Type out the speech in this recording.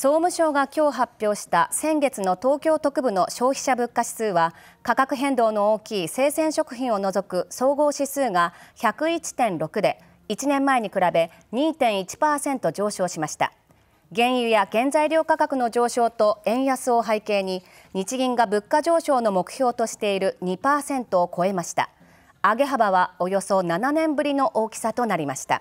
総務省が今日発表した先月の東京特部の消費者物価指数は価格変動の大きい生鮮食品を除く総合指数が101.6で1年前に比べ2.1%上昇しました原油や原材料価格の上昇と円安を背景に日銀が物価上昇の目標としている2%を超えました上げ幅はおよそ7年ぶりの大きさとなりました